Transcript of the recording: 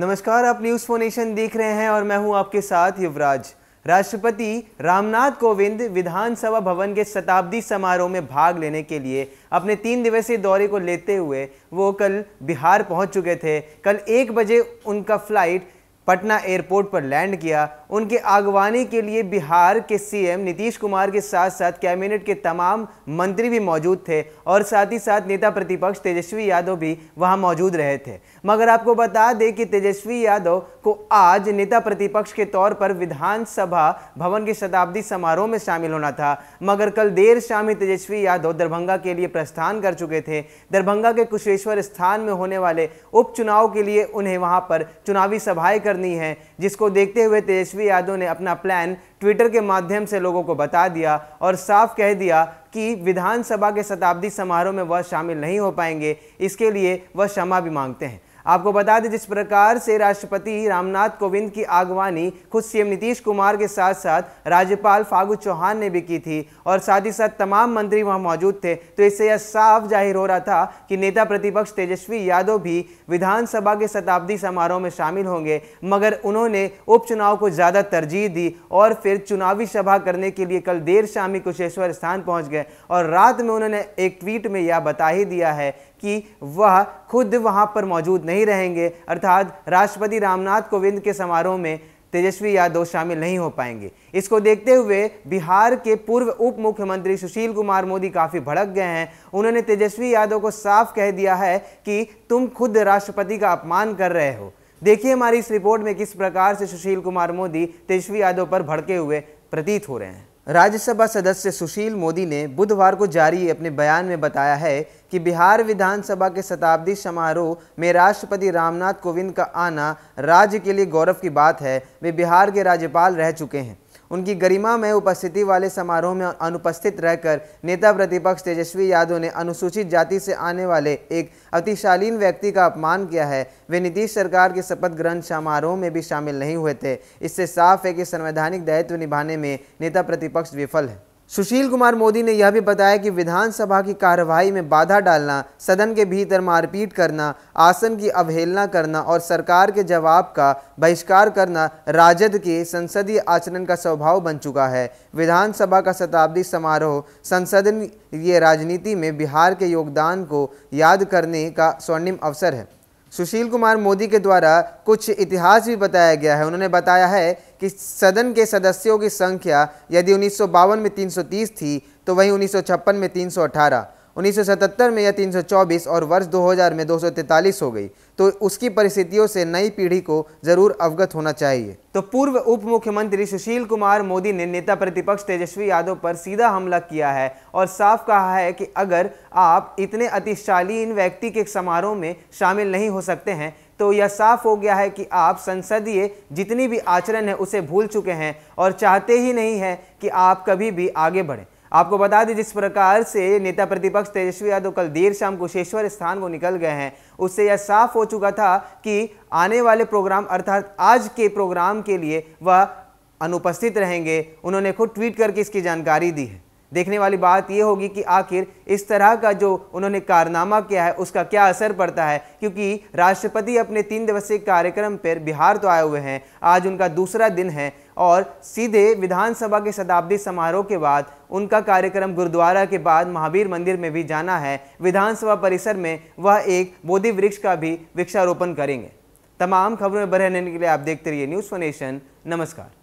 नमस्कार आप news phonation देख रहे हैं और मैं हूं आपके साथ युवराज राष्ट्रपति रामनाथ कोविंद विधानसभा भवन के शताब्दी समारोह में भाग लेने के लिए अपने तीन दिवसीय दौरे को लेते हुए वो कल बिहार पहुंच चुके थे कल एक बजे उनका फ्लाइट पटना एयरपोर्ट पर लैंड किया उनके आगवानी के लिए बिहार के सीएम नीतीश कुमार के साथ साथ कैबिनेट के तमाम मंत्री भी मौजूद थे और साथ ही साथ नेता प्रतिपक्ष तेजस्वी यादव भी वहां मौजूद रहे थे मगर आपको बता दें कि तेजस्वी यादव को आज नेता प्रतिपक्ष के तौर पर विधानसभा भवन के शताब्दी समारोह में शामिल होना था मगर कल देर शाम ही तेजस्वी यादव दरभंगा के लिए प्रस्थान कर चुके थे दरभंगा के कुशेश्वर स्थान में होने वाले उपचुनाव के लिए उन्हें वहां पर चुनावी सभाएं कर करनी है जिसको देखते हुए तेजस्वी यादव ने अपना प्लान ट्विटर के माध्यम से लोगों को बता दिया और साफ कह दिया कि विधानसभा के शताब्दी समारोह में वह शामिल नहीं हो पाएंगे इसके लिए वह क्षमा भी मांगते हैं आपको बता दें जिस प्रकार से राष्ट्रपति रामनाथ कोविंद की आगवानी खुद सीएम नीतीश कुमार के साथ साथ राज्यपाल फागू चौहान ने भी की थी और साथ ही साथ तमाम मंत्री वहां मौजूद थे तो इससे यह साफ जाहिर हो रहा था कि नेता प्रतिपक्ष तेजस्वी यादव भी विधानसभा के शताब्दी समारोह में शामिल होंगे मगर उन्होंने उपचुनाव को ज़्यादा तरजीह दी और फिर चुनावी सभा करने के लिए कल देर शाम ही कुशेश्वर स्थान पहुंच गए और रात में उन्होंने एक ट्वीट में यह बता ही दिया है कि वह खुद वहां पर मौजूद नहीं रहेंगे अर्थात राष्ट्रपति रामनाथ कोविंद के समारोह में तेजस्वी यादव शामिल नहीं हो पाएंगे इसको देखते हुए बिहार के पूर्व उप मुख्यमंत्री सुशील कुमार मोदी काफ़ी भड़क गए हैं उन्होंने तेजस्वी यादव को साफ कह दिया है कि तुम खुद राष्ट्रपति का अपमान कर रहे हो देखिए हमारी इस रिपोर्ट में किस प्रकार से सुशील कुमार मोदी तेजस्वी यादव पर भड़के हुए प्रतीत हो रहे हैं राज्यसभा सदस्य सुशील मोदी ने बुधवार को जारी अपने बयान में बताया है कि बिहार विधानसभा के शताब्दी समारोह में राष्ट्रपति रामनाथ कोविंद का आना राज्य के लिए गौरव की बात है वे बिहार के राज्यपाल रह चुके हैं उनकी गरिमा में उपस्थिति वाले समारोह में अनुपस्थित रहकर नेता प्रतिपक्ष तेजस्वी यादव ने अनुसूचित जाति से आने वाले एक अतिशालीन व्यक्ति का अपमान किया है वे नीतीश सरकार के शपथ ग्रहण समारोह में भी शामिल नहीं हुए थे इससे साफ है कि संवैधानिक दायित्व निभाने में नेता प्रतिपक्ष विफल है सुशील कुमार मोदी ने यह भी बताया कि विधानसभा की कार्यवाही में बाधा डालना सदन के भीतर मारपीट करना आसन की अवहेलना करना और सरकार के जवाब का बहिष्कार करना राजद के संसदीय आचरण का स्वभाव बन चुका है विधानसभा का शताब्दी समारोह संसदीय राजनीति में बिहार के योगदान को याद करने का स्वर्णिम अवसर है सुशील कुमार मोदी के द्वारा कुछ इतिहास भी बताया गया है उन्होंने बताया है कि सदन के सदस्यों की संख्या यदि उन्नीस में 330 थी तो वहीं उन्नीस में 318 1977 में यह 324 और वर्ष 2000 में 243 हो गई तो उसकी परिस्थितियों से नई पीढ़ी को जरूर अवगत होना चाहिए तो पूर्व उप मुख्यमंत्री सुशील कुमार मोदी ने नेता प्रतिपक्ष तेजस्वी यादव पर सीधा हमला किया है और साफ कहा है कि अगर आप इतने अतिशालीन व्यक्ति के समारोह में शामिल नहीं हो सकते हैं तो यह साफ हो गया है कि आप संसदीय जितनी भी आचरण है उसे भूल चुके हैं और चाहते ही नहीं हैं कि आप कभी भी आगे बढ़ें आपको बता दें जिस प्रकार से नेता प्रतिपक्ष तेजस्वी यादव कल देर शाम कुशेश्वर स्थान को निकल गए हैं उससे यह साफ हो चुका था कि आने वाले प्रोग्राम अर्थात आज के प्रोग्राम के लिए वह अनुपस्थित रहेंगे उन्होंने खुद ट्वीट करके इसकी जानकारी दी है देखने वाली बात यह होगी कि आखिर इस तरह का जो उन्होंने कारनामा किया है उसका क्या असर पड़ता है क्योंकि राष्ट्रपति अपने तीन दिवसीय कार्यक्रम पर बिहार तो आए हुए हैं आज उनका दूसरा दिन है और सीधे विधानसभा के शताब्दी समारोह के बाद उनका कार्यक्रम गुरुद्वारा के बाद महावीर मंदिर में भी जाना है विधानसभा परिसर में वह एक बोधि वृक्ष का भी वृक्षारोपण करेंगे तमाम खबरों में बने रहने के लिए आप देखते रहिए न्यूज़ फोनेशन नमस्कार